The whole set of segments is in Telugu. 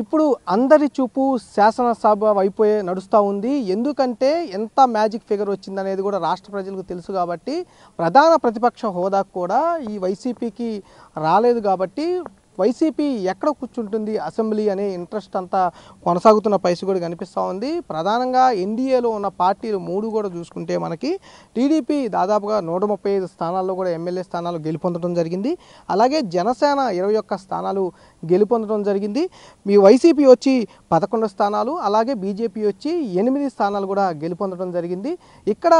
ఇప్పుడు అందరి చూపు శాసనసభ అయిపోయే నడుస్తూ ఉంది ఎందుకంటే ఎంత మ్యాజిక్ ఫిగర్ వచ్చిందనేది కూడా రాష్ట్ర ప్రజలకు తెలుసు కాబట్టి ప్రధాన ప్రతిపక్ష హోదా కూడా ఈ వైసీపీకి రాలేదు కాబట్టి వైసీపీ ఎక్కడ కూర్చుంటుంది అసెంబ్లీ అనే ఇంట్రెస్ట్ అంతా కొనసాగుతున్న పైసి కూడా కనిపిస్తూ ఉంది ప్రధానంగా ఎన్డీఏలో ఉన్న పార్టీలు మూడు కూడా చూసుకుంటే మనకి టీడీపీ దాదాపుగా నూట ముప్పై స్థానాల్లో కూడా ఎమ్మెల్యే స్థానాలు గెలుపొందడం జరిగింది అలాగే జనసేన ఇరవై ఒక్క స్థానాలు గెలుపొందడం జరిగింది మీ వైసీపీ వచ్చి పదకొండు స్థానాలు అలాగే బీజేపీ వచ్చి ఎనిమిది స్థానాలు కూడా గెలుపొందడం జరిగింది ఇక్కడ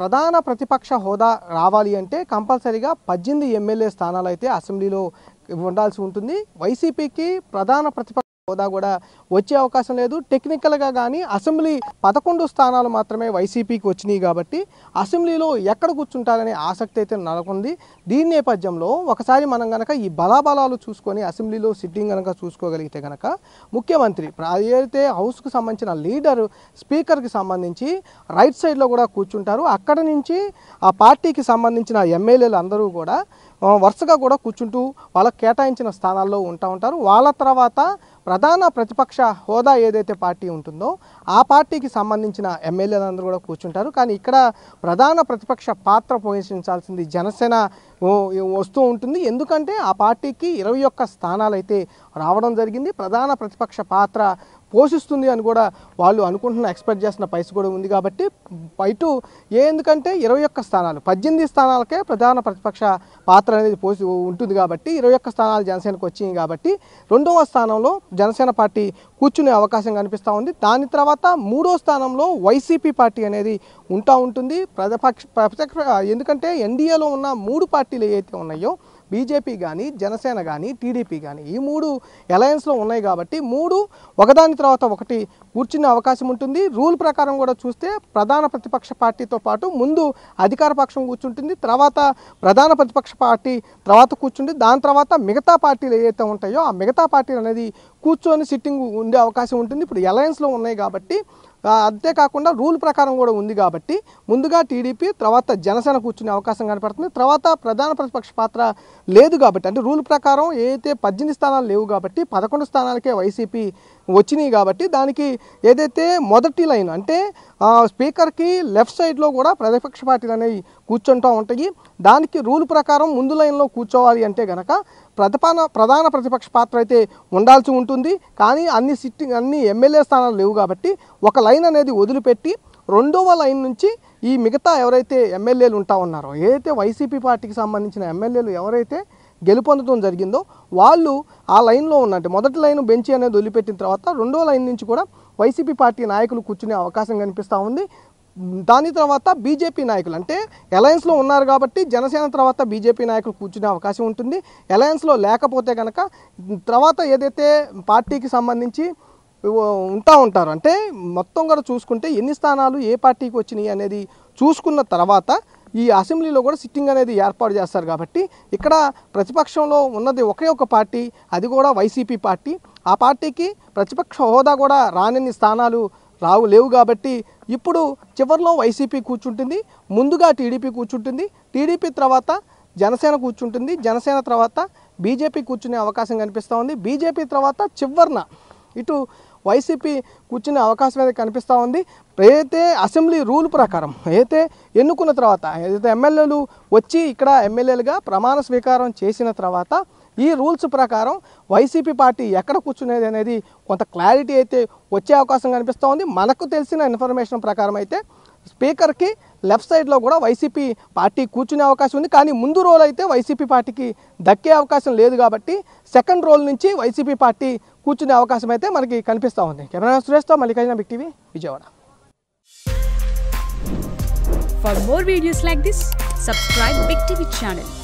ప్రధాన ప్రతిపక్ష హోదా రావాలి అంటే కంపల్సరీగా పద్దెనిమిది ఎమ్మెల్యే స్థానాలు అయితే అసెంబ్లీలో ఉండాల్సి ఉంటుంది వైసీపీకి ప్రధాన ప్రతిపక్ష హోదా కూడా వచ్చే అవకాశం లేదు టెక్నికల్గా కానీ అసెంబ్లీ పదకొండు స్థానాలు మాత్రమే వైసీపీకి వచ్చినాయి కాబట్టి అసెంబ్లీలో ఎక్కడ కూర్చుంటారనే ఆసక్తి అయితే నెలకొంది దీని నేపథ్యంలో ఒకసారి మనం కనుక ఈ బలాబలాలు చూసుకొని అసెంబ్లీలో సిట్టింగ్ కనుక చూసుకోగలిగితే కనుక ముఖ్యమంత్రి ఏదైతే హౌస్కు సంబంధించిన లీడర్ స్పీకర్కి సంబంధించి రైట్ సైడ్లో కూడా కూర్చుంటారు అక్కడ నుంచి ఆ పార్టీకి సంబంధించిన ఎమ్మెల్యేలు అందరూ కూడా వరుసగా కూడా కూర్చుంటూ వాళ్ళకు కేటాయించిన స్థానాల్లో ఉంటా ఉంటారు వాళ్ళ తర్వాత ప్రధాన ప్రతిపక్ష హోదా ఏదైతే పార్టీ ఉంటుందో ఆ పార్టీకి సంబంధించిన ఎమ్మెల్యేలందరూ కూడా కూర్చుంటారు కానీ ఇక్కడ ప్రధాన ప్రతిపక్ష పాత్ర పోషించాల్సింది జనసేన వస్తూ ఉంటుంది ఎందుకంటే ఆ పార్టీకి ఇరవై ఒక్క స్థానాలు అయితే రావడం జరిగింది ప్రధాన ప్రతిపక్ష పాత్ర పోషిస్తుంది అని కూడా వాళ్ళు అనుకుంటున్న ఎక్స్పెక్ట్ చేసిన పైస కూడా ఉంది కాబట్టి బయట ఏ ఎందుకంటే ఇరవై ఒక్క స్థానాలు పద్దెనిమిది స్థానాలకే ప్రధాన ప్రతిపక్ష పాత్ర అనేది పోసి ఉంటుంది కాబట్టి ఇరవై ఒక్క స్థానాలు జనసేనకు వచ్చింది కాబట్టి రెండవ స్థానంలో జనసేన పార్టీ కూర్చునే అవకాశం కనిపిస్తూ ఉంది దాని తర్వాత మూడో స్థానంలో వైసీపీ పార్టీ అనేది ఉంటా ఉంటుంది ప్రతిపక్ష ఎందుకంటే ఎన్డీఏలో ఉన్న మూడు పార్టీలు ఏవైతే ఉన్నాయో బీజేపీ కానీ జనసేన కానీ టీడీపీ కానీ ఈ మూడు అలయన్స్లో ఉన్నాయి కాబట్టి మూడు ఒకదాని తర్వాత ఒకటి కూర్చునే అవకాశం ఉంటుంది రూల్ ప్రకారం కూడా చూస్తే ప్రధాన ప్రతిపక్ష పార్టీతో పాటు ముందు అధికార పక్షం కూర్చుంటుంది తర్వాత ప్రధాన ప్రతిపక్ష పార్టీ తర్వాత కూర్చుంటుంది దాని తర్వాత మిగతా పార్టీలు ఏవైతే ఉంటాయో ఆ మిగతా పార్టీలు అనేది కూర్చొని సిట్టింగ్ ఉండే అవకాశం ఉంటుంది ఇప్పుడు అలయన్స్లో ఉన్నాయి కాబట్టి అంతేకాకుండా రూల్ ప్రకారం కూడా ఉంది కాబట్టి ముందుగా టీడీపీ తర్వాత జనసేన కూర్చునే అవకాశం కనపడుతుంది తర్వాత ప్రధాన ప్రతిపక్ష పాత్ర లేదు కాబట్టి అంటే రూల్ ప్రకారం ఏదైతే పద్దెనిమిది స్థానాలు లేవు కాబట్టి పదకొండు స్థానాలకే వైసీపీ వచ్చినాయి కాబట్టి దానికి ఏదైతే మొదటి లైన్ అంటే స్పీకర్కి లెఫ్ట్ సైడ్లో కూడా ప్రతిపక్ష పార్టీలు అనేవి కూర్చుంటూ ఉంటాయి దానికి రూల్ ప్రకారం ముందు లైన్లో కూర్చోవాలి అంటే కనుక ప్రధాన ప్రధాన ప్రతిపక్ష పాత్ర అయితే ఉండాల్సి ఉంటుంది కానీ అన్ని సిట్టింగ్ అన్ని ఎమ్మెల్యే స్థానాలు లేవు కాబట్టి ఒక లైన్ అనేది వదిలిపెట్టి రెండవ లైన్ నుంచి ఈ మిగతా ఎవరైతే ఎమ్మెల్యేలు ఉంటా ఉన్నారో ఏదైతే వైసీపీ పార్టీకి సంబంధించిన ఎమ్మెల్యేలు ఎవరైతే గెలుపొందడం జరిగిందో వాళ్ళు ఆ లైన్లో ఉన్నట్టు మొదటి లైన్ బెంచి అనేది వదిలిపెట్టిన తర్వాత రెండో లైన్ నుంచి కూడా వైసీపీ పార్టీ నాయకులు కూర్చునే అవకాశం కనిపిస్తూ ఉంది దాని తర్వాత బీజేపీ నాయకులు అంటే అలయన్స్లో ఉన్నారు కాబట్టి జనసేన తర్వాత బీజేపీ నాయకులు కూర్చునే అవకాశం ఉంటుంది అలయన్స్లో లేకపోతే కనుక తర్వాత ఏదైతే పార్టీకి సంబంధించి ఉంటా ఉంటారు అంటే మొత్తం కూడా చూసుకుంటే ఎన్ని స్థానాలు ఏ పార్టీకి వచ్చినాయి అనేది చూసుకున్న తర్వాత ఈ అసెంబ్లీలో కూడా సిట్టింగ్ అనేది ఏర్పాటు చేస్తారు కాబట్టి ఇక్కడ ప్రతిపక్షంలో ఉన్నది ఒకే ఒక పార్టీ అది కూడా వైసీపీ పార్టీ ఆ పార్టీకి ప్రతిపక్ష హోదా కూడా రానన్ని స్థానాలు రావు లేవు కాబట్టి ఇప్పుడు చివరిలో వైసీపీ కూర్చుంటుంది ముందుగా టీడీపీ కూర్చుంటుంది టీడీపీ తర్వాత జనసేన కూర్చుంటుంది జనసేన తర్వాత బీజేపీ కూర్చునే అవకాశం కనిపిస్తూ ఉంది బీజేపీ తర్వాత చివరిన ఇటు వైసీపీ కూర్చునే అవకాశం అయితే కనిపిస్తూ ఉంది ఏదైతే అసెంబ్లీ రూల్ ప్రకారం అయితే ఎన్నుకున్న తర్వాత ఏదైతే ఎమ్మెల్యేలు వచ్చి ఇక్కడ ఎమ్మెల్యేలుగా ప్రమాణ స్వీకారం చేసిన తర్వాత ఈ రూల్స్ ప్రకారం వైసీపీ పార్టీ ఎక్కడ కూర్చునేది అనేది కొంత క్లారిటీ అయితే వచ్చే అవకాశం కనిపిస్తూ ఉంది మనకు తెలిసిన ఇన్ఫర్మేషన్ ప్రకారం అయితే స్పీకర్కి లెఫ్ట్ సైడ్లో కూడా వైసీపీ పార్టీ కూర్చునే అవకాశం ఉంది కానీ ముందు రోల్ అయితే వైసీపీ పార్టీకి దక్కే అవకాశం లేదు కాబట్టి సెకండ్ రోల్ నుంచి వైసీపీ పార్టీ కూర్చునే అవకాశం అయితే మనకి కనిపిస్తూ ఉంది కెమెరా సురేష్తో Mallikarjuna big TV Vijayawada for more videos like this subscribe big TV channel